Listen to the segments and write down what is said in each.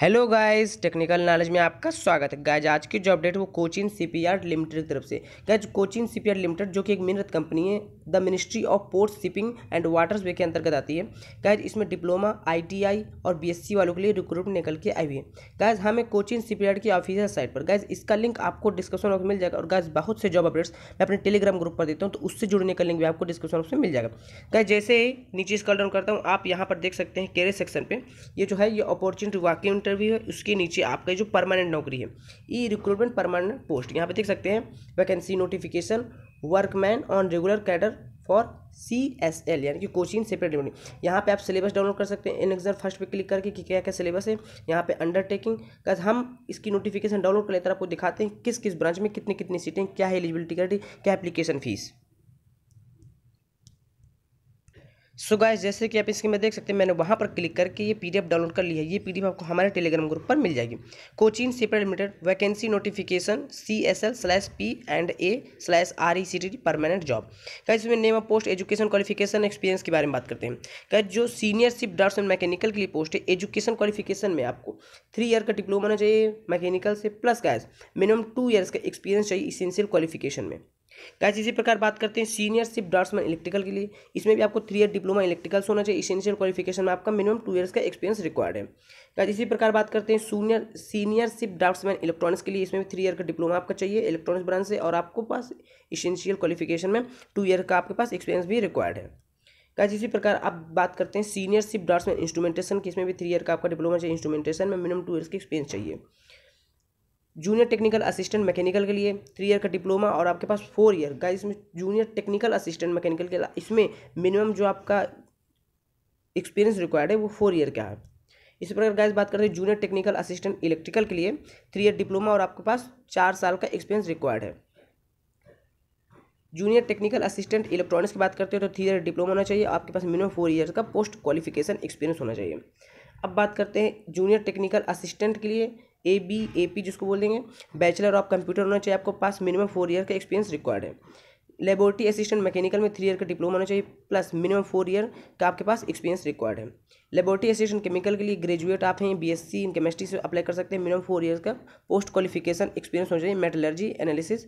hello guys technical knowledge में आपका स्वागत है गाइज आज की जो अपडेट वो कोचिन सीपीआर लिमिटेड की तरफ से गाइज कोचिन सीपीआर लिमिटेड जो कि एक मिनरत कंपनी है the ministry of port shipping and waters way के अंतर्गत आती है गाइज इसमें डिप्लोमा आईटीआई और बीएससी वालों के लिए रिक्रूटमेंट निकल के आई हुई है गैज हमें कोचिन सीपीआर की ऑफिसियल साइट पर गैज इसका लिंक आपको डिस्क्रिप्शन बॉक्स में मिल जाएगा और गैज बहुत से जॉब अपडेट्स मैं अपने टेलीग्राम ग्रुप पर देता हूँ तो उससे जुड़ने का लिंक भी आपको डिस्क्रिप्शन बॉक्स में मिल जाएगा गैज जैसे ही नीचे स्कॉल डाउन करता हूँ आप यहाँ पर देख सकते हैं केरियर सेक्शन पर ये जो है ये अपॉर्चुनिटी वाकिंग इंटरव्यू है उसके नीचे आपका जो परमानेंट नौकरी है ई रिक्रूटमेंट परमानेंट पोस्ट यहाँ पे देख सकते हैं vacancy notification workman on regular cadre for C S L यानी कि कोचिंग सेपरेट डिमांड यहाँ पे आप सिलेबस डाउनलोड कर सकते हैं इन एग्जाम फर्स्ट पे क्लिक करके कि क्या क्या सिलेबस है यहाँ पे अंडरटेकिंग का हम इसकी नोटिफिकेशन डाउनलोड कर लेते हैं आपको दिखाते हैं किस किस ब्रांच में कितनी कितनी सीटें क्या है एलिजिबिलिटी क्या application fees so so guys जैसे कि आप इसके में देख सकते हैं मैंने वहाँ पर क्लिक करके ये पीडीएफ डाउनलोड कर लिया है ये पीडीएफ आपको हमारे टेलीग्राम ग्रुप पर मिल जाएगी कोचिंग सेपरेट limited vacancy notification C S L slash P and A slash R E C T permanent job guys इसमें name of post education qualification experience के बारे में बात करते हैं गाइस जो सीनियर शिप एंड मैकेनिकल के लिए पोस्ट है एजुकेशन क्वालिफिकेशन में आपको थ्री ईयर का डिप्लोमा होना चाहिए मैकेनिकल से plus guys minimum two years का एक्सपीरियंस चाहिए इसेंशियल क्वालिफिकेशन में गाइस इसी प्रकार बात करते हैं सीनियर शिप ड्राफ्ट्समैन इलेक्ट्रिकल के लिए इसमें भी आपको थ्री ईयर डिप्लोमा इलेक्ट्रिकल्स होना चाहिए इसेंशियल क्वालिफिकेशन में आपका मिनिमम टू ईयर्स का एक्सपीरियंस रिक्वायर्ड है गाइस इसी प्रकार बात करते हैं senior senior ship draftsman electronics के लिए इसमें भी थ्री ईयर का डिप्लोमा आपका चाहिए इलेक्ट्रॉनिक्स ब्रांच से और आपको पास इसेंशियल क्वालिफिकेशन में टू ईयर का आपके पास एक्सपीरियंस भी रिक्वायर्ड है गाइस इसी प्रकार आप बात करते हैं सीनियर शिप ड्राफ्ट्समैन इंस्ट्रूमेंटेशन की इसमें भी थ्री ईयर का आपका डिप्लोमा चाहिए इंस्ट्रूमेंटेशन में मिनिमम टू ईयर्स की एक्सपीरियंस चाहिए जूनियर टेक्निकल असिस्टेंट मैकेनिकल के लिए थ्री ईयर का डिप्लोमा और आपके पास फोर ईयर का इसमें जूनियर टेक्निकल असिस्टेंट मैकेनिकल के इसमें मिनिमम जो आपका एक्सपीरियंस रिक्वायर्ड है वो फोर ईयर का है इसी प्रकार गाइस बात करते हैं जूनियर टेक्निकल असिस्टेंट इलेक्ट्रिकल के लिए थ्री ईयर डिप्लोमा और आपके पास चार साल का एक्सपीरियंस रिक्वायर्ड है जूनियर टेक्निकल असिस्टेंट इलेक्ट्रॉनिक्स की बात करते हैं तो थ्री ईयर डिप्लोमा होना चाहिए आपके पास मिनिमम फोर ईयर का पोस्ट क्वालिफिकेशन एक्सपीरियंस होना चाहिए अब बात करते हैं जूनियर टेक्निकल असिस्टेंट के लिए ए बी ए पी जिसको बोल देंगे बैचलर ऑफ कंप्यूटर होना चाहिए आपको पास मिनिमम फोर ईयर का एक्सपीरियंस रिक्वायर्ड है लेबोरेटरी असिस्टेंट मैकेनिकल में थ्री ईयर का डिप्लोमा होना चाहिए प्लस मिनिमम फोर ईयर का आपके पास एक्सपीरियंस रिक्वायर्ड है लेबोरेटरी एसिस्टेंट केमिकल के लिए ग्रेजुएट आप हैं बीएससी इन केमिस्ट्री से अप्लाई कर सकते हैं मिनिमम फोर ईयर्स का पोस्ट क्वालिफिकेशन एक्सपीरियंस होना चाहिए मेटलर्जी एनालिसिस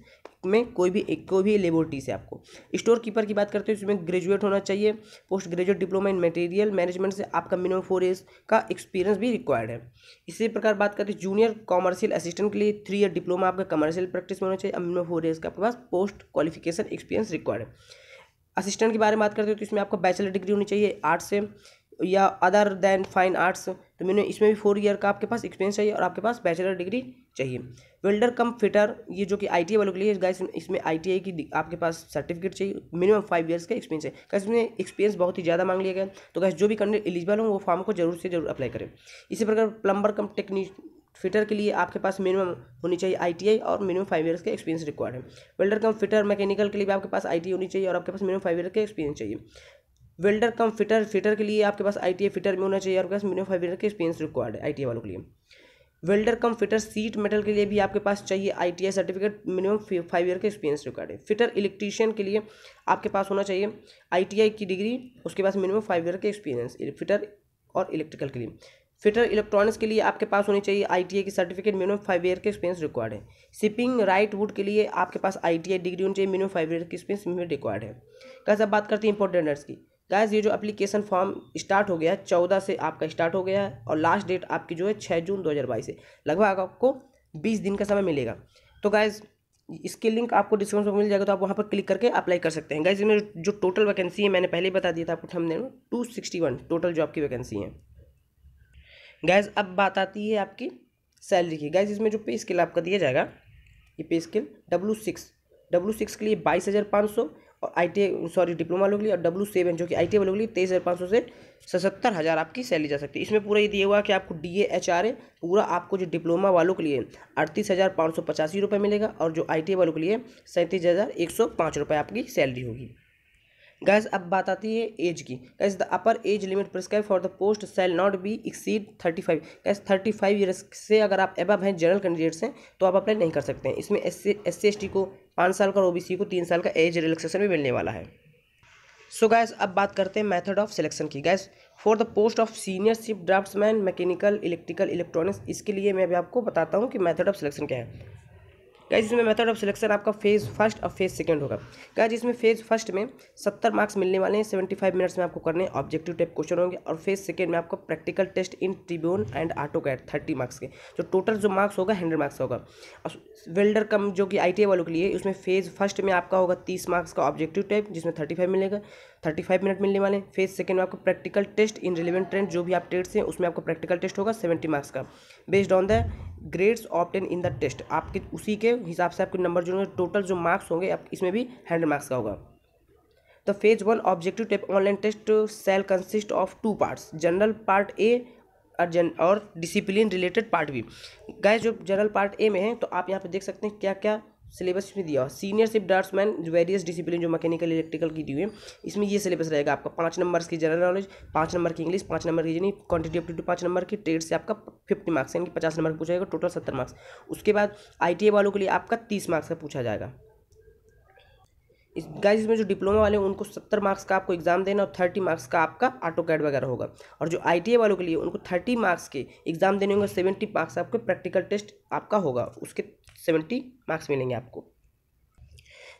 में कोई भी एक कोई भी लेबोरेटरी से आपको स्टोर कीपर की बात करते हैं इसमें ग्रेजुएट होना चाहिए post graduate diploma in material management से आपका मिनिमम फोर ईयर्स का एक्सपीरियंस भी रिक्वायर्ड है इसी प्रकार बात करते हैं जूनियर कॉमर्शियल असिस्टेंट के लिए थ्री ईयर डिप्लोमा आपका कमर्शियल प्रैक्टिस में होना चाहिए मिनिमम फोर ईयर्स का आपके पास पोस्ट क्वालिफिकेशन एक्सपीरियंस रिक्वायर्ड है असिस्टेंट के बारे में बात करते हो तो इसमें आपको बैचलर डिग्री होनी चाहिए आर्ट से या अदर देन फाइन आर्ट्स तो मैंने इसमें भी फोर ईयर का आपके पास एक्सपीरियंस चाहिए और आपके पास बैचलर डिग्री चाहिए वेल्डर कम फिटर ये जो कि आई वालों के लिए गाइस इसमें आई की आपके पास सर्टिफिकेट चाहिए मिनिमम फाइव ईयर्स का एक्सपीरियंस है कैसे इसमें एक्सपीरियंस बहुत ही ज़्यादा मांग लिया गया तो कैसे जो भी कंडेट एलिजिबल हो वो फॉर्म को जरूर से जरूर अप्लाई करें इसी प्रकार प्लम्बर कम टेक्नी फिटर के लिए आपके पास मिनिमम होनी चाहिए आईटीआई और मिनिमम फाइव ईयर्स का एक्सपीरियंस रिक्वायर्ड है वेल्डर कम फिटर मैकेनिकल के लिए भी आपके पास आईटी होनी चाहिए और आपके पास मिनिमम फाइव ईयर का एक्सपीरियंस चाहिए वेल्डर कम फिटर फिटर के लिए आपके पास आई फिटर में होना चाहिए आपके पास मिनिमम फाइव ईयर के एक्सपीरियंस रिक्वायर्ड है आई वालों के लिए welder cum fitter sheet metal के लिए भी आपके पास चाहिए I certificate minimum five year के एक्सपीरियंस रिक्वायर्ड है फिटर इलेक्ट्रीशियन के लिए आपके पास होना चाहिए आई की डिग्री उसके पास मिनिमम फाइव ईयर के एक्सपीरियंस फिटर और इलेक्ट्रिकल के लिए फिटर इलेक्ट्रॉनिक्स के लिए आपके पास होनी चाहिए आई की सर्टिफिकेट मिनिमम फाइव ईयर के एक्सपीरियंस रिक्वायर्ड है शिपिंग राइट वुड के लिए आपके पास आई डिग्री होनी चाहिए मिनिमम फाइव ईयर की एक्सपीरियंस रिक्वायर्ड है कैसे बात करते हैं इंपोर्टेंट की गैस ये जो एप्लीकेशन फॉर्म स्टार्ट हो गया है चौदह से आपका स्टार्ट हो गया है और लास्ट डेट आपकी जो है छः जून दो हज़ार बाईस है लगभग आपको बीस दिन का समय मिलेगा तो गैज़ इसके लिंक आपको डिस्क्रिप्शन में मिल जाएगा तो आप वहाँ पर क्लिक करके अप्लाई कर सकते हैं गाइज इसमें जो टोटल वैकेंसी है मैंने पहले ही बता दिया था आपको थंबनेल में two sixty one total job की वैकेंसी है गैज अब बात आती है आपकी सैलरी की गैज इसमें जो पे स्केल आपका दिया जाएगा ये pay scale W six W six के लिए बाईस हज़ार पाँच सौ और आई टी सॉरी डिप्लोमा लोग लिए और डब्लू सेवन जो कि आई टी लोग लिए तेईस हज़ार पाँच सौ से सत्तर हज़ार आपकी सैलरी जा सकती है इसमें पूरा ये दिया हुआ कि आपको D A H R A पूरा आपको जो डिप्लोमा वालों के लिए अड़तीस हज़ार पाँच सौ पचासी रुपये मिलेगा और जो आई टी वालों के लिए सैंतीस हज़ार एक सौ पाँच रुपये आपकी सैलरी होगी गैस अब बात आती है एज की guys the upper age limit prescribe for the post shall not be exceed thirty five guys thirty five years से अगर आप एबब हैं जनरल कैंडिडेट्स हैं तो आप अप्लाई नहीं कर सकते हैं इसमें एस सी एस टी को पाँच साल का और ओ को तीन साल का एज रिलैक्सेशन भी मिलने वाला है सो so गैस अब बात करते हैं मेथड ऑफ सिलेक्शन की guys for the post of senior ship draftsman mechanical electrical electronics इसके लिए मैं अभी आपको बताता हूँ कि मेथड ऑफ सिलेक्शन क्या है क्या इसमें मेथड ऑफ सिलेक्शन आपका फेज फर्स्ट और फेज सेकंड होगा क्या इसमें फेज फर्स्ट में सत्तर मार्क्स मिलने वाले हैं सेवेंटी फाइव मिनट्स में आपको करने ऑब्जेक्टिव टाइप क्वेश्चन होंगे और फेज सेकंड में आपको प्रैक्टिकल टेस्ट इन ट्रिब्यून एंड आटो कैट थर्टी मार्क्स के तो जो टोटल जो मार्क्स होगा हंड्रेड मार्क्स होगा और वेल्डर कम जो कि आई वालों के लिए उसमें फेज फर्स्ट में आपका होगा तीस मार्क्स का ऑब्जेक्टिव टाइप जिसमें थर्टी फाइव मिलेगा थर्टी फाइव मिनट मिलने वाले फेज सेकंड में आपको practical test in relevant trade जो भी आप टेट्स हैं उसमें आपको प्रैक्टिकल टेस्ट होगा सेवेंटी मार्क्स का based on the grades obtained in the test आपके उसी के हिसाब से आपके नंबर जो होंगे टोटल जो मार्क्स होंगे आप इसमें भी हंड्रेड मार्क्स का होगा तो phase one objective type online test shall consist of two parts general part A और जन और डिसिप्लिन रिलेटेड पार्ट भी गाय जो जनरल पार्ट ए में है तो आप यहाँ पे देख सकते हैं क्या क्या सिलेबस में दिया senior ship draftsman various discipline जो मैकेनिकल इलेक्ट्रिकल की दी हुई है इसमें ये सिलेबस रहेगा आपका पाँच नंबर की जनरल नॉलेज पाँच नंबर की इंग्लिश पाँच नंबर की यानी क्वांटिटी ऑफ टू पाँच नंबर की ट्रेड से आपका फिफ्टी मार्क्स यानी कि पचास नंबर पूछा जाएगा टोटल सत्तर मार्क्स उसके बाद आई वालों के लिए आपका तीस मार्क्स का पूछा जाएगा इस गाइज इसमें जो डिप्लोमा वाले हैं उनको सत्तर मार्क्स का आपको एग्जाम देना और थर्टी मार्क्स का आपका ऑटो कैड वगैरह होगा और जो आई वालों के लिए उनको थर्टी मार्क्स के एग्जाम देने होंगे सेवेंटी मार्क्स आपके प्रैक्टिकल टेस्ट आपका होगा उसके सेवेंटी मार्क्स मिलेंगे आपको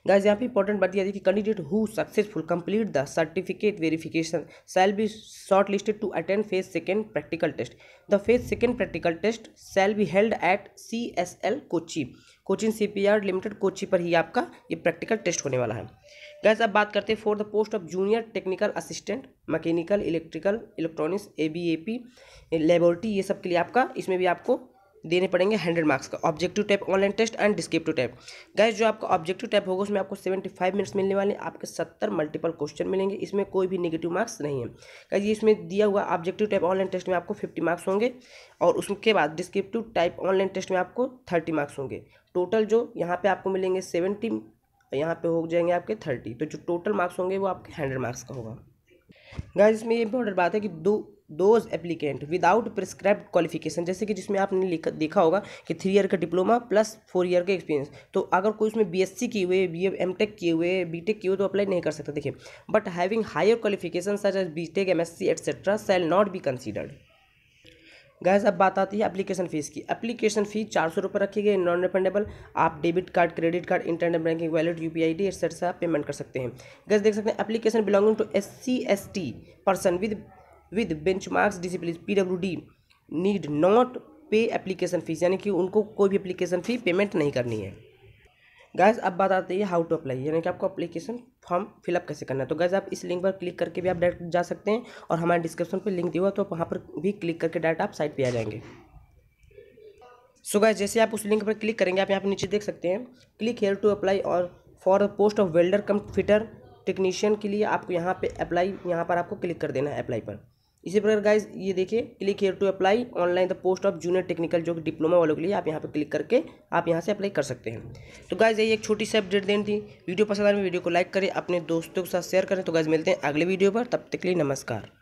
गाइज यहाँ पे इंपॉर्टेंट बात यह है कि candidate who successful complete the certificate verification shall be shortlisted to attend phase second practical test the phase second practical test shall be held at C S L Kochi Cochin C P R limited Kochi पर ही आपका ये practical test होने वाला है gas अब बात करते हैं for the post of junior technical assistant mechanical electrical electronics A B A P laboratory ये सब के लिए आपका इसमें भी आपको देने पड़ेंगे हंड्रेड मार्क्स का objective type online test and descriptive type guys जो आपका ऑब्जेक्टिव टाइप होगा उसमें आपको सेवेंटी फाइव मिनट्स मिलने वाले हैं आपके सत्तर मल्टीपल क्वेश्चन मिलेंगे इसमें कोई भी निगेटिव मार्क्स नहीं है गैस ये इसमें दिया हुआ ऑब्जेक्टिव टाइप ऑनलाइन टेस्ट में आपको फिफ्टी मार्क्स होंगे और उसके बाद डिस्क्रिप्टिव टाइप ऑनलाइन टेस्ट में आपको थर्टी मार्क्स होंगे टोटल जो यहाँ पर आपको मिलेंगे सेवेंटी यहाँ पे हो जाएंगे आपके थर्टी तो जो टोटल मार्क्स होंगे वो आपके हंड्रेड मार्क्स का होगा गाइज इसमें ये इंपॉर्टेंट बात है कि दो those applicant without prescribe qualification जैसे कि जिसमें आपने लिखा देखा होगा कि थ्री ईयर का डिप्लोमा प्लस फोर ईयर का एक्सपीरियंस तो अगर कोई उसमें बीएससी किए हुए बी एम टेक किए हुए बी टेक किए हुए तो अप्लाई नहीं कर सकता देखिए but having higher qualification such as S C etcetera shall not be considered guys अब बात आती है एप्लीकेशन फ़ीस की एप्लीकेशन फ़ी चार सौ रुपये रखी गई नॉन रिफंडेबल आप debit card credit card internet banking wallet U P I D etcetera payment कर सकते हैं गैस देख सकते हैं application belonging to S C S T person with with benchmarks discipline P W D need not pay application fees यानी कि उनको कोई भी एप्लीकेशन फ़ी पेमेंट नहीं करनी है गैस अब बात आती है हाउ टू अप्लाई यानी कि आपको अप्लीकेशन फॉर्म फिलअप कैसे करना है तो गैस आप इस लिंक पर क्लिक करके भी आप डायरेक्ट जा सकते हैं और हमारे डिस्क्रिप्शन पर लिंक दिया हुआ तो वहाँ पर भी क्लिक करके डायरेक्ट आप साइट पर आ जाएंगे सो गैस जैसे आप उस लिंक पर क्लिक करेंगे आप यहाँ पर नीचे देख सकते हैं क्लिक हेयर टू अप्लाई और for the post of welder cum fitter technician के लिए आपको यहाँ पे अप्लाई यहाँ पर आपको क्लिक कर देना है अप्लाई पर इसी प्रकार गाइज ये देखिए click here to apply online the post of junior technical जो कि डिप्लोमा वालों के लिए आप यहाँ पे क्लिक करके आप यहाँ से अप्लाई कर सकते हैं तो गाइज यही एक छोटी सी अपडेट देनी थी वीडियो पसंद आए तो वीडियो को लाइक करें अपने दोस्तों के साथ शेयर करें तो गाइज मिलते हैं अगले वीडियो पर तब तक के लिए नमस्कार